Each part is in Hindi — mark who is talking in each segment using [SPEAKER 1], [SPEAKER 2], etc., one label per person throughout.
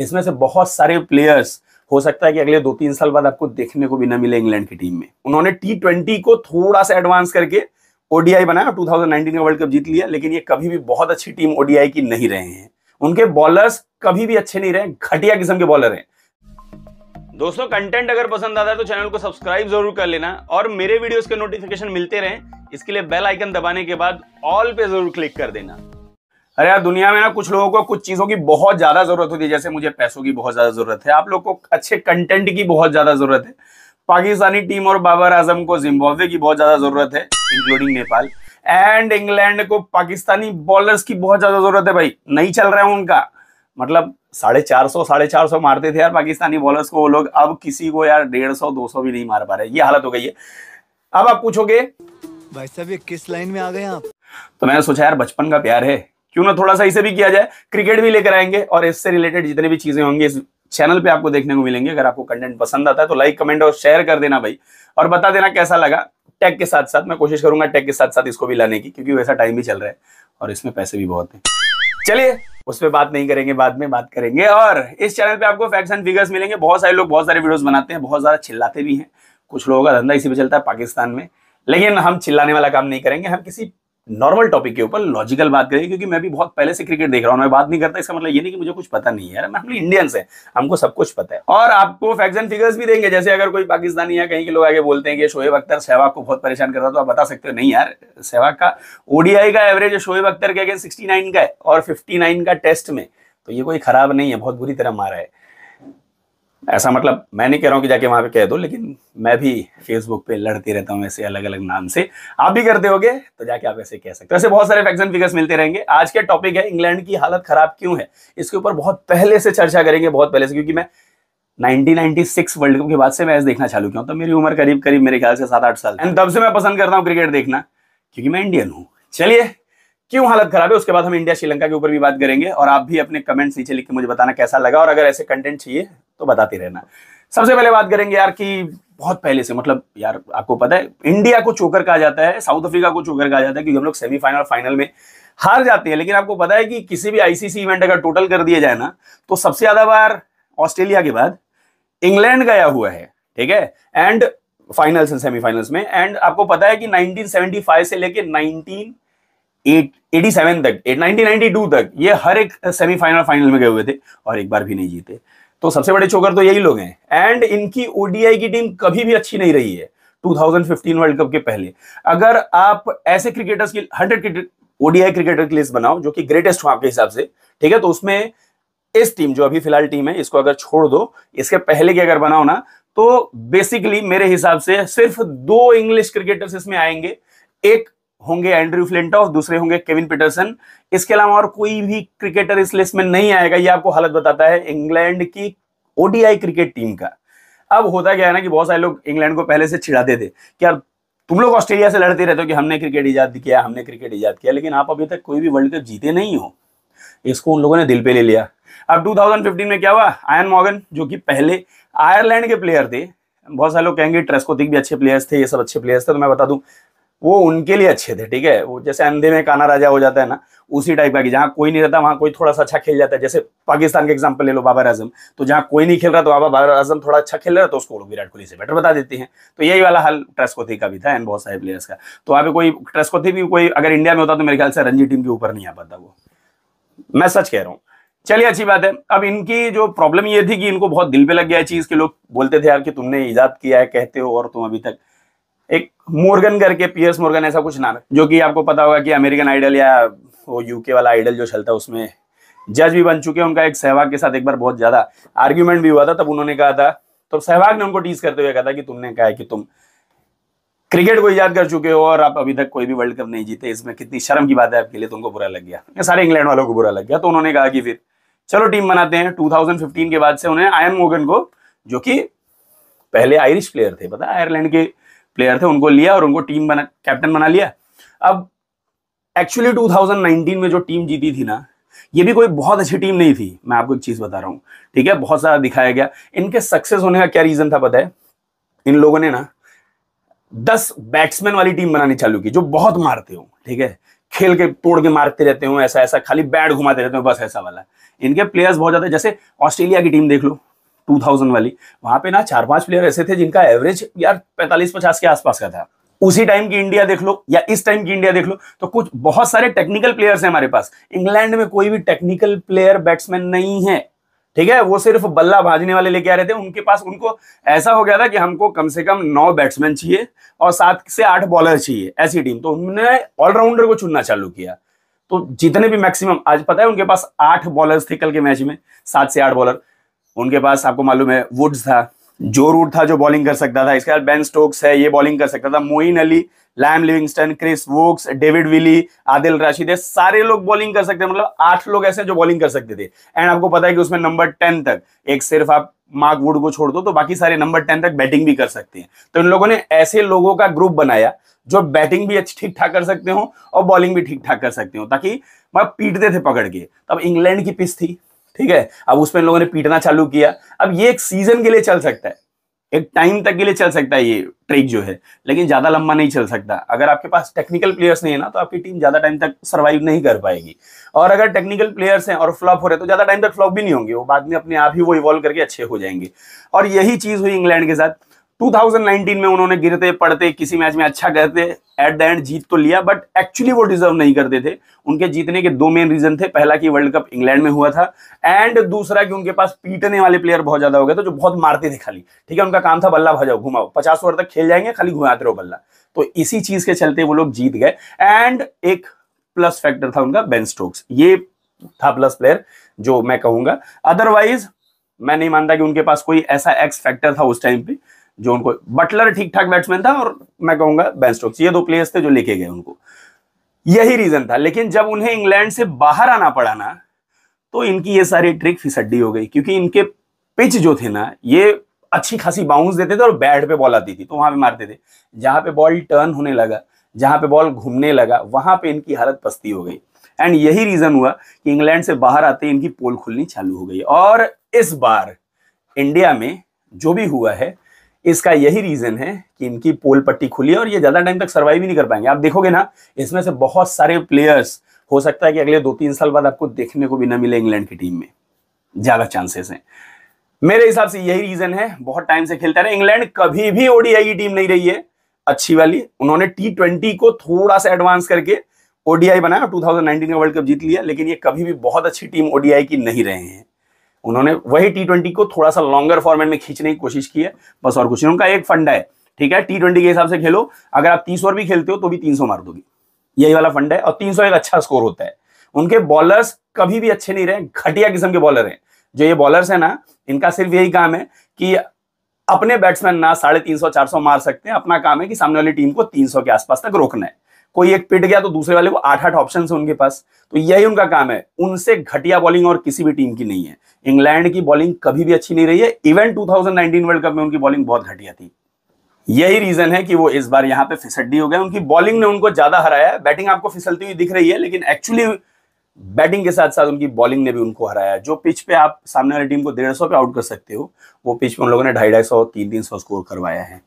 [SPEAKER 1] इसमें से बहुत सारे प्लेयर्स हो सकता है कि अगले दो तीन साल बाद आपको देखने को भी ना मिले इंग्लैंड की टीम में उन्होंने टी ट्वेंटी को थोड़ा सा एडवांस करके ओडीआई बनाया और 2019 का वर्ल्ड कप जीत लिया लेकिन ये कभी भी बहुत अच्छी टीम ओडीआई की नहीं रहे हैं उनके बॉलर्स कभी भी अच्छे नहीं रहे घटिया किस्म के बॉलर हैं दोस्तों कंटेंट अगर पसंद आता है तो चैनल को सब्सक्राइब जरूर कर लेना और मेरे वीडियोस के नोटिफिकेशन मिलते रहें इसके लिए बेल आइकन दबाने के बाद ऑल पे जरूर क्लिक कर देना अरे यार दुनिया में ना कुछ लोगों को कुछ चीज़ों की बहुत ज़्यादा ज़रूरत होती है जैसे मुझे पैसों की बहुत ज़्यादा ज़रूरत है आप लोग को अच्छे कंटेंट की बहुत ज़्यादा ज़रूरत है पाकिस्तानी टीम और बाबर आजम को जिम्बाब्वे की बहुत ज़्यादा ज़रूरत है इंक्लूडिंग नेपाल एंड इंग्लैंड को पाकिस्तानी बॉलर्स की बहुत ज़्यादा ज़रूरत है भाई नहीं चल रहा है उनका मतलब साढ़े चार सौ साढ़े चार सौ मारते थे यार पाकिस्तानी बॉलर्स को वो लोग अब किसी को यार डेढ़ सौ दो सौ भी नहीं मार पा रहे ये हालत हो गई है अब आप पूछोगे भाई साहब ये किस लाइन में आ गए आप तो मैंने सोचा यार बचपन का प्यार है क्यों ना थोड़ा सा इसे भी किया जाए क्रिकेट भी लेकर आएंगे और इससे रिलेटेड जितने भी चीजें होंगी इस चैनल पे आपको देखने को मिलेंगे अगर आपको कंटेंट पसंद आता है तो लाइक कमेंट और शेयर कर देना भाई और बता देना कैसा लगा टैग के साथ साथ मैं कोशिश करूंगा टैग के साथ साथ इसको भी लाने की क्योंकि वैसा टाइम भी चल रहा है और इसमें पैसे भी बहुत है चलिए उस पर बात नहीं करेंगे बाद में बात करेंगे और इस चैनल पे आपको फैक्ट्स एंड फिगर्स मिलेंगे बहुत सारे लोग बहुत सारे वीडियोस बनाते हैं बहुत ज़्यादा चिल्लाते भी हैं कुछ लोगों का धंधा इसी पे चलता है पाकिस्तान में लेकिन हम चिल्लाने वाला काम नहीं करेंगे हम किसी नॉर्मल टॉपिक के ऊपर लॉजिकल बात करेंगे क्योंकि मैं भी बहुत पहले से क्रिकेट देख रहा हूँ मैं बात नहीं करता इसका मतलब ये नहीं कि मुझे कुछ पता नहीं है हम इंडियंस हैं हमको सब कुछ पता है और आपको फैक्ट्स एंड फिगर्स भी देंगे जैसे अगर कोई पाकिस्तानी या कहीं के लोग आगे बोलते हैं कि शोएब अख्तर सहवाग को बहुत परेशान करता तो आप बता सकते हो नहीं यार सहवाग का ओडीआई का एवरेज शोएब अख्तर के अगेंस्ट सिक्सटी का है और फिफ्टी का टेस्ट में तो ये कोई खराब नहीं है बहुत बुरी तरह मारा है ऐसा मतलब मैं नहीं कह रहा हूँ कि जाके वहाँ पे कह दो लेकिन मैं भी फेसबुक पे लड़ते रहता हूँ ऐसे अलग अलग नाम से आप भी करते होगे तो जाके आप ऐसे कह सकते हो ऐसे बहुत सारे फैक्स एंड फिगर्स मिलते रहेंगे आज का टॉपिक है इंग्लैंड की हालत खराब क्यों है इसके ऊपर बहुत पहले से चर्चा करेंगे बहुत पहले से क्योंकि मैं 1996 वर्ल्ड कप के बाद से मैच देखना चालू किया तो मेरी उम्र करीब करीब मेरे ख्याल से सात आठ साल एंड तब से मैं पसंद करता हूँ क्रिकेट देखना क्योंकि मैं इंडियन हूँ चलिए क्यों हालत खराब है उसके बाद हम इंडिया श्रीलंका के ऊपर भी बात करेंगे और आप भी अपने कमेंट्स नीचे लिख के मुझे बताना कैसा लगा और अगर ऐसे कंटेंट चाहिए तो बताते रहना सबसे पहले बात करेंगे यार कि बहुत पहले से मतलब यार आपको पता है इंडिया को चोकर कहा जाता है साउथ अफ्रीका को चोकर कहा जाता है क्योंकि हम लोग सेमीफाइनल फाइनल में हार जाते हैं लेकिन आपको पता है कि किसी भी आईसीसी इवेंट अगर टोटल कर दिया जाए ना तो सबसे ज्यादा बार ऑस्ट्रेलिया के बाद इंग्लैंड गया हुआ है ठीक है एंड फाइनल्स एंड सेमीफाइनल्स में एंड आपको पता है कि 1975 से लेके 1987 तक 1992 तक ये हर एक सेमीफाइनल फाइनल में गए हुए थे और एक बार भी नहीं जीते तो सबसे बड़े चोकर तो यही लोग हैं एंड इनकी ओडीआई की टीम कभी भी अच्छी नहीं रही है 2015 वर्ल्ड कप के पहले अगर आप ऐसे क्रिकेटर्स की हंड्रेड क्रिकेट ओडीआई क्रिकेटर की लिस्ट बनाओ जो कि ग्रेटेस्ट हो आपके हिसाब से ठीक है तो उसमें इस टीम जो अभी फिलहाल टीम है इसको अगर छोड़ दो इसके पहले की अगर बनाओ ना तो बेसिकली मेरे हिसाब से सिर्फ दो इंग्लिश क्रिकेटर्स इसमें आएंगे एक होंगे एंड्रयू फ्लिंटॉफ दूसरे होंगे केविन पीटरसन इसके अलावा और कोई भी क्रिकेटर इस लिस्ट में नहीं आएगा ये आपको हालत बताता है इंग्लैंड की ओडीआई क्रिकेट टीम का अब होता क्या है ना कि बहुत सारे लोग इंग्लैंड को पहले से छिड़ाते थे कि यार तुम लोग ऑस्ट्रेलिया से लड़ते रहते हो कि हमने क्रिकेट ईजाद किया हमने क्रिकेट ईजाद किया लेकिन आप अभी तक कोई भी वर्ल्ड कप जीते नहीं हो इसको उन लोगों ने दिल पे ले लिया अब 2015 में क्या हुआ आयन मॉगन जो कि पहले आयरलैंड के प्लेयर थे बहुत सारे लोग कहेंगे ट्रेस्कोतिक भी अच्छे प्लेयर्स थे ये सब अच्छे प्लेयर्स थे तो मैं बता दूं वो उनके लिए अच्छे थे ठीक है वो जैसे अंधे में काना राजा हो जाता है ना उसी टाइप का कि जहाँ कोई नहीं रहता वहाँ कोई थोड़ा सा अच्छा खेल जाता है जैसे पाकिस्तान का एग्जाम्पल ले लो बाबर आजम तो जहाँ कोई नहीं खेल रहा तो बाबा बाबर आजम थोड़ा अच्छा खेल रहा तो उसको लोग विराट कोहली से बेटर बता देते हैं तो यही वाला हाल ट्रेस्कोथी का भी था एंड बहुत सारे प्लेयर्स का तो वहाँ पे कोई ट्रेस्कोथी भी कोई अगर इंडिया में होता तो मेरे ख्याल से रणजी टीम के ऊपर नहीं आ पाता वो मैं सच कह रहा हूँ चलिए अच्छी बात है अब इनकी जो प्रॉब्लम ये थी कि इनको बहुत दिल पे लग गया चीज़ के लोग बोलते थे यार कि तुमने ईजाद किया है कहते हो और तुम अभी तक एक मोर्गन करके पियर्स मोर्गन ऐसा कुछ नाम है जो कि आपको पता होगा कि अमेरिकन आइडल या वो यूके वाला आइडल जो चलता है उसमें जज भी बन चुके हैं उनका एक सहवाग के साथ एक बार बहुत ज़्यादा आर्ग्यूमेंट भी हुआ था तब उन्होंने कहा था तो सहवाग ने उनको टीज करते हुए कहा था कि तुमने कहा है कि तुम क्रिकेट को ईजाद कर चुके हो और आप अभी तक कोई भी वर्ल्ड कप नहीं जीते इसमें कितनी शर्म की बात है आपके लिए तुमको तो बुरा लग गया सारे इंग्लैंड वालों को बुरा लग गया तो उन्होंने कहा कि फिर चलो टीम बनाते हैं 2015 के बाद से उन्हें आयन मोगन को जो कि पहले आयरिश प्लेयर थे पता आयरलैंड के प्लेयर थे उनको लिया और उनको टीम बना कैप्टन बना लिया अब एक्चुअली 2019 में जो टीम जीती थी ना ये भी कोई बहुत अच्छी टीम नहीं थी मैं आपको एक चीज बता रहा हूँ ठीक है बहुत सारा दिखाया गया इनके सक्सेस होने का क्या रीजन था पता है इन लोगों ने ना दस बैट्समैन वाली टीम बनानी चालू की जो बहुत मारते हो ठीक है खेल के तोड़ के मारते रहते हो ऐसा ऐसा खाली बैट घुमाते रहते हो बस ऐसा वाला इनके प्लेयर्स बहुत ज्यादा जैसे ऑस्ट्रेलिया की टीम देख लो टू थाउजेंड वाली वहां पे ना चार पांच प्लेयर ऐसे थे जिनका एवरेज यार 45 पचास के आसपास का था उसी टाइम की इंडिया देख लो या इस टाइम की इंडिया देख लो तो कुछ बहुत सारे टेक्निकल प्लेयर्स हैं हमारे पास इंग्लैंड में कोई भी टेक्निकल प्लेयर बैट्समैन नहीं है ठीक है वो सिर्फ बल्ला भाजने वाले लेके आ रहे थे उनके पास उनको ऐसा हो गया था कि हमको कम से कम नौ बैट्समैन चाहिए और सात से आठ बॉलर चाहिए ऐसी टीम तो उन्होंने ऑलराउंडर को चुनना चालू किया तो जितने भी मैक्सिमम आज पता है उनके पास आठ बॉलर्स थे कल के मैच में सात से आठ बॉलर उनके पास आपको मालूम है वुड्स था जो रूट था जो बॉलिंग कर सकता था इसके बाद बेन स्टोक्स है ये बॉलिंग कर सकता था Moeen Ali Liam Livingstone Chris Woakes David Willey Adil Rashid है सारे लोग बॉलिंग कर सकते हैं मतलब आठ लोग ऐसे जो बॉलिंग कर सकते थे एंड आपको पता है कि उसमें नंबर टेन तक एक सिर्फ आप मार्क वुड को छोड़ दो तो बाकी सारे नंबर टेन तक बैटिंग भी कर सकते हैं तो इन लोगों ने ऐसे लोगों का ग्रुप बनाया जो बैटिंग भी अच्छी ठीक ठाक कर सकते हो और बॉलिंग भी ठीक ठाक कर सकते हो ताकि मतलब पीटते थे पकड़ के तब इंग्लैंड की पिच थी ठीक है अब उसमें इन लोगों ने पीटना चालू किया अब ये एक सीजन के लिए चल सकता है एक टाइम तक के लिए चल सकता है ये ट्रिक जो है लेकिन ज्यादा लंबा नहीं चल सकता अगर आपके पास टेक्निकल प्लेयर्स नहीं है ना तो आपकी टीम ज्यादा टाइम तक सर्वाइव नहीं कर पाएगी और अगर टेक्निकल प्लेयर्स हैं और फ्लॉप हो रहे तो ज्यादा टाइम तक फ्लॉप भी नहीं होंगे वो बाद में अपने आप ही वो इवॉल्व करके अच्छे हो जाएंगे और यही चीज हुई इंग्लैंड के साथ 2019 में उन्होंने गिरते पड़ते किसी मैच में अच्छा करते एट द एंड जीत तो लिया बट एक्चुअली वो डिजर्व नहीं करते थे उनके जीतने के दो मेन रीजन थे पहला कि वर्ल्ड कप इंग्लैंड में हुआ था एंड दूसरा कि उनके पास पीटने वाले प्लेयर बहुत ज्यादा हो गए थे जो बहुत मारते थे खाली ठीक है उनका काम था बल्ला भजाओ घुमाओ पचास ओवर तक खेल जाएंगे खाली घुमाते रहो बल्ला तो इसी चीज के चलते वो लोग जीत गए एंड एक प्लस फैक्टर था उनका बेन स्टोक्स ये था प्लस प्लेयर जो मैं कहूंगा अदरवाइज मैं नहीं मानता कि उनके पास कोई ऐसा एक्स फैक्टर था उस टाइम पे जो उनको बटलर ठीक ठाक बैट्समैन था और मैं कहूंगा बैन स्टोक्स ये दो प्लेयर्स थे जो लेके गए उनको यही रीजन था लेकिन जब उन्हें इंग्लैंड से बाहर आना पड़ा ना तो इनकी ये सारी ट्रिक फिसड्डी हो गई क्योंकि इनके पिच जो थे ना ये अच्छी खासी बाउंस देते थे और बैट पे बॉल आती थी तो वहां पे मारते थे जहां पे बॉल टर्न होने लगा जहां पे बॉल घूमने लगा वहां पे इनकी हालत पस्ती हो गई एंड यही रीजन हुआ कि इंग्लैंड से बाहर आते इनकी पोल खुलनी चालू हो गई और इस बार इंडिया में जो भी हुआ है इसका यही रीजन है कि इनकी पोल पट्टी खुली है और ये ज्यादा टाइम तक सर्वाइव भी नहीं कर पाएंगे आप देखोगे ना इसमें से बहुत सारे प्लेयर्स हो सकता है कि अगले दो तीन साल बाद आपको देखने को भी ना मिले इंग्लैंड की टीम में ज्यादा चांसेस हैं मेरे हिसाब से यही रीजन है बहुत टाइम से खेलता रहे इंग्लैंड कभी भी ओडीआई की टीम नहीं रही है अच्छी वाली उन्होंने टी ट्वेंटी को थोड़ा सा एडवांस करके ओडीआई बनाया 2019 का वर्ल्ड कप जीत लिया लेकिन ये कभी भी बहुत अच्छी टीम ओडीआई e की नहीं रहे हैं उन्होंने वही टी को थोड़ा सा लॉन्गर फॉर्मेट में खींचने की कोशिश की है बस और कुछ उनका एक फंडा है ठीक है टी ट्वेंटी के हिसाब से खेलो अगर आप तीस ओवर भी खेलते हो तो भी तीन सौ मार दोगे यही वाला फंड है और तीन सौ एक अच्छा स्कोर होता है उनके बॉलर्स कभी भी अच्छे नहीं रहे घटिया किस्म के बॉलर हैं जो ये बॉलर्स है ना इनका सिर्फ यही काम है कि अपने बैट्समैन ना साढ़े तीन सौ चार सौ मार सकते हैं अपना काम है कि सामने वाली टीम को तीन सौ के आसपास तक रोकना है कोई एक पिट गया तो दूसरे वाले को आठ आठ ऑप्शन है उनके पास तो यही उनका काम है उनसे घटिया बॉलिंग और किसी भी टीम की नहीं है इंग्लैंड की बॉलिंग कभी भी अच्छी नहीं रही है इवन 2019 वर्ल्ड कप में उनकी बॉलिंग बहुत घटिया थी यही रीजन है कि वो इस बार यहां पे फिसड्डी हो गए उनकी बॉलिंग ने उनको ज्यादा हराया बैटिंग आपको फिसलती हुई दिख रही है लेकिन एक्चुअली बैटिंग के साथ साथ उनकी बॉलिंग ने भी उनको हराया जो पिच पे आप सामने वाली टीम को डेढ़ सौ पे आउट कर सकते हो वो पिच पे उन लोगों ने ढाई ढाई सौ तीन तीन सौ स्कोर करवाया है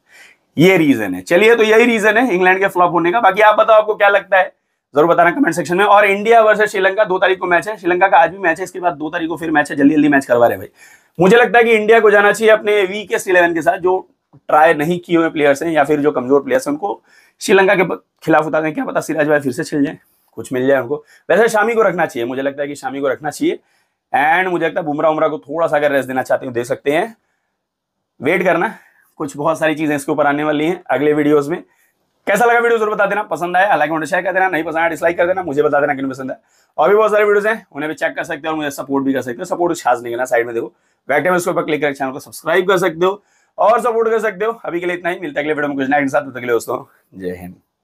[SPEAKER 1] ये रीजन है चलिए तो यही रीजन है इंग्लैंड के फ्लॉप होने का बाकी आप बताओ आपको क्या लगता है जरूर बताना कमेंट सेक्शन में और इंडिया वर्सेस श्रीलंका दो तारीख को मैच है श्रीलंका का आज भी मैच है इसके बाद दो तारीख को फिर मैच है जल्दी जल्दी मैच करवा रहे भाई मुझे लगता है कि इंडिया को जाना चाहिए अपने वीकेस इलेवन के साथ जो ट्राई नहीं किए हुए प्लेयर्स हैं या फिर जो कमजोर प्लेयर्स हैं उनको श्रीलंका के खिलाफ उतार क्या पता सिराज भाई फिर से छिल जाए कुछ मिल जाए उनको वैसे शामी को रखना चाहिए मुझे लगता है कि शामी को रखना चाहिए एंड मुझे लगता है बुमरा उमरा को थोड़ा सा अगर रेस्ट देना चाहते हो दे सकते हैं वेट करना कुछ बहुत सारी चीज़ें इसके ऊपर आने वाली हैं अगले वीडियोस में कैसा लगा वीडियो जरूर बता देना पसंद आया लाइक शेयर कर देना नहीं पसंद आया डिसलाइक कर देना मुझे बता देना क्यों पसंद है और भी बहुत सारे वीडियोज हैं उन्हें भी चेक कर सकते हो और मुझे सपोर्ट भी कर सकते हो सपोर्ट कुछ खास नहीं करना साइड में देखो बैठे में उसके ऊपर क्लिक कर चैनल को सब्सक्राइब कर सकते हो और सपोर्ट कर सकते हो अभी के लिए इतना ही मिलता है अगले वीडियो में कुछ अगले अगले अगले अगले अगले